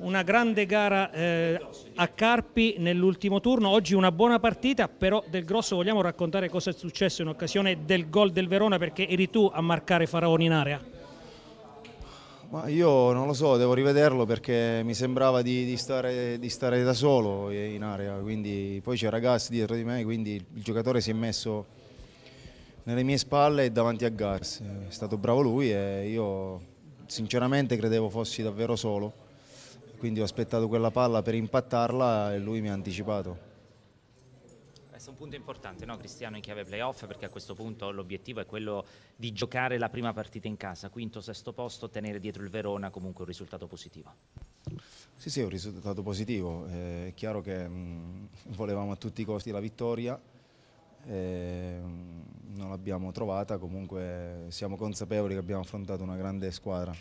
una grande gara eh, a Carpi nell'ultimo turno, oggi una buona partita, però del grosso vogliamo raccontare cosa è successo in occasione del gol del Verona perché eri tu a marcare Faraoni in area. Ma io non lo so, devo rivederlo perché mi sembrava di, di, stare, di stare, da solo in area, quindi poi c'era Gas dietro di me, quindi il giocatore si è messo nelle mie spalle e davanti a Gas, è stato bravo lui e io sinceramente credevo fossi davvero solo quindi ho aspettato quella palla per impattarla e lui mi ha anticipato. Questo è un punto importante, no, Cristiano, in chiave playoff, perché a questo punto l'obiettivo è quello di giocare la prima partita in casa, quinto, sesto posto, tenere dietro il Verona comunque un risultato positivo. Sì, sì, è un risultato positivo. Eh, è chiaro che mh, mm, volevamo a tutti i costi la vittoria, eh, non l'abbiamo trovata, comunque siamo consapevoli che abbiamo affrontato una grande squadra,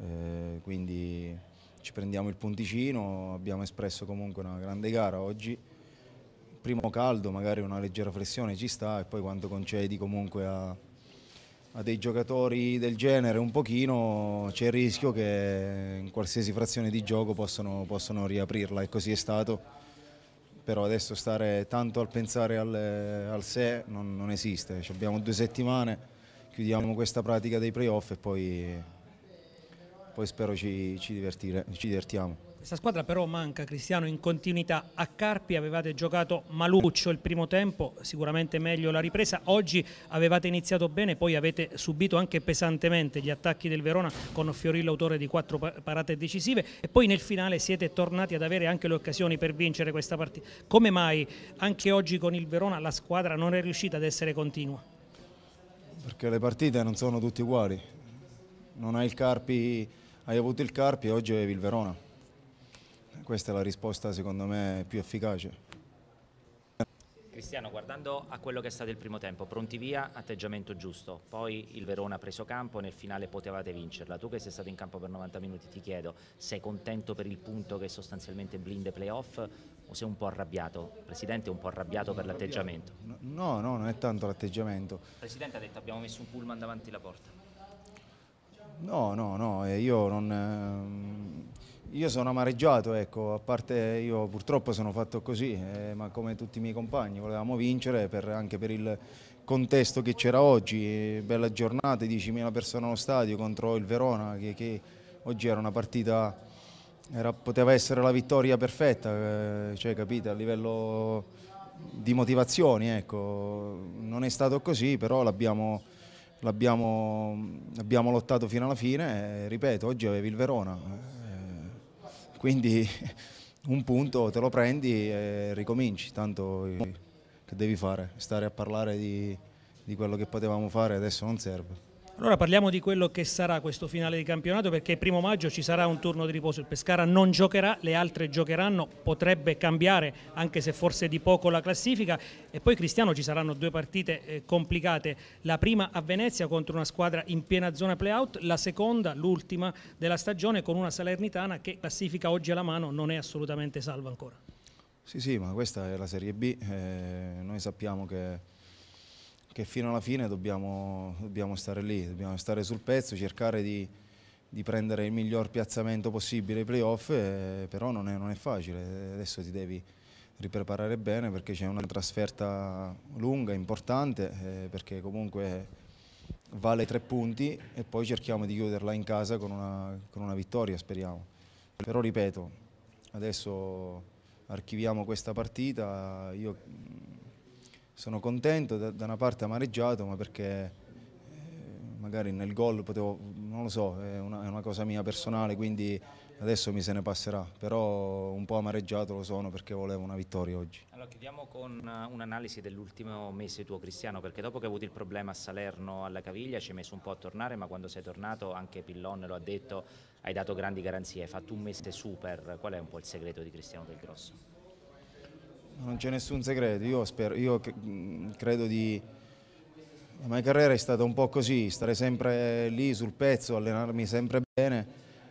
eh, quindi ci prendiamo il punticino, abbiamo espresso comunque una grande gara oggi, primo caldo, magari una leggera flessione ci sta e poi quando concedi comunque a, a dei giocatori del genere un pochino c'è il rischio che in qualsiasi frazione di gioco possano, possono riaprirla e così è stato però adesso stare tanto al pensare al, al sé non, non esiste, ci abbiamo due settimane, chiudiamo questa pratica dei playoff e poi poi spero ci, ci, divertire, ci divertiamo. Questa squadra però manca, Cristiano, in continuità. A Carpi avevate giocato maluccio il primo tempo, sicuramente meglio la ripresa. Oggi avevate iniziato bene, poi avete subito anche pesantemente gli attacchi del Verona con Fiorillo autore di quattro parate decisive e poi nel finale siete tornati ad avere anche le occasioni per vincere questa partita. Come mai anche oggi con il Verona la squadra non è riuscita ad essere continua? Perché le partite non sono tutte uguali, non hai il Carpi, hai avuto il Carpi e oggi avevi il Verona. Questa è la risposta secondo me più efficace. Cristiano, guardando a quello che è stato il primo tempo, pronti via, atteggiamento giusto, poi il Verona ha preso campo, nel finale potevate vincerla, tu che sei stato in campo per 90 minuti ti chiedo, sei contento per il punto che sostanzialmente blinde playoff o sei un po' arrabbiato? Presidente è un po' arrabbiato per l'atteggiamento? No, no, non è tanto l'atteggiamento. Il Presidente ha detto abbiamo messo un pullman davanti alla porta. No, no, no, eh, io non... Ehm, io sono amareggiato, ecco, a parte io purtroppo sono fatto così, eh, ma come tutti i miei compagni volevamo vincere per, anche per il contesto che c'era oggi, eh, bella giornata, 10.000 persone allo stadio contro il Verona, che, che oggi era una partita, era, poteva essere la vittoria perfetta, eh, cioè capite, a livello di motivazioni, ecco, non è stato così, però l'abbiamo l'abbiamo abbiamo lottato fino alla fine, ripeto, oggi avevi il Verona, eh, quindi un punto te lo prendi e ricominci, tanto che devi fare, stare a parlare di, di quello che potevamo fare adesso non serve. Allora parliamo di quello che sarà questo finale di campionato perché primo maggio ci sarà un turno di riposo, il Pescara non giocherà, le altre giocheranno, potrebbe cambiare anche se forse di poco la classifica e poi Cristiano ci saranno due partite eh, complicate, la prima a Venezia contro una squadra in piena zona playout, la seconda, l'ultima della stagione con una Salernitana che classifica oggi alla mano non è assolutamente salva ancora. Sì sì ma questa è la Serie B, eh, noi sappiamo che che fino alla fine dobbiamo, dobbiamo, stare lì, dobbiamo stare sul pezzo, cercare di, di prendere il miglior piazzamento possibile ai playoff, eh, però non è, non è, facile, adesso ti devi ripreparare bene perché c'è una trasferta lunga, importante, eh, perché comunque vale tre punti e poi cerchiamo di chiuderla in casa con una, con una vittoria, speriamo. Però ripeto, adesso archiviamo questa partita, io sono contento, da, da una parte amareggiato, ma perché eh, magari nel gol potevo, non lo so, è una, è una, cosa mia personale, quindi adesso mi se ne passerà, però un po' amareggiato lo sono perché volevo una vittoria oggi. Allora chiudiamo con eh, un'analisi dell'ultimo mese tuo Cristiano, perché dopo che hai avuto il problema a Salerno alla caviglia ci hai messo un po' a tornare, ma quando sei tornato anche Pillon lo ha detto, hai dato grandi garanzie, hai fatto un mese super, qual è un po' il segreto di Cristiano del Grosso? Non c'è nessun segreto, io, spero, io mm, credo di... La mia carriera è stata un po' così, stare sempre lì sul pezzo, allenarmi sempre bene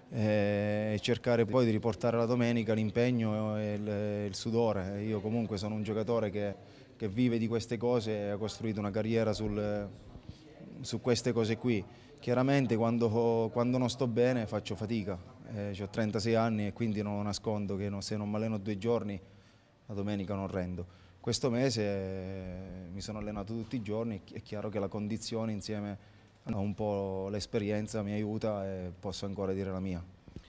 eh, e cercare poi di riportare la domenica l'impegno e il, il, sudore. Io comunque sono un giocatore che, che, vive di queste cose e ha costruito una carriera sul, su queste cose qui. Chiaramente quando, quando non sto bene faccio fatica, eh, ho 36 anni e quindi non nascondo che no, se non mi alleno due giorni la domenica non rendo. Questo mese eh, mi sono allenato tutti i giorni, è chiaro che la condizione insieme a un po' l'esperienza mi aiuta e posso ancora dire la mia.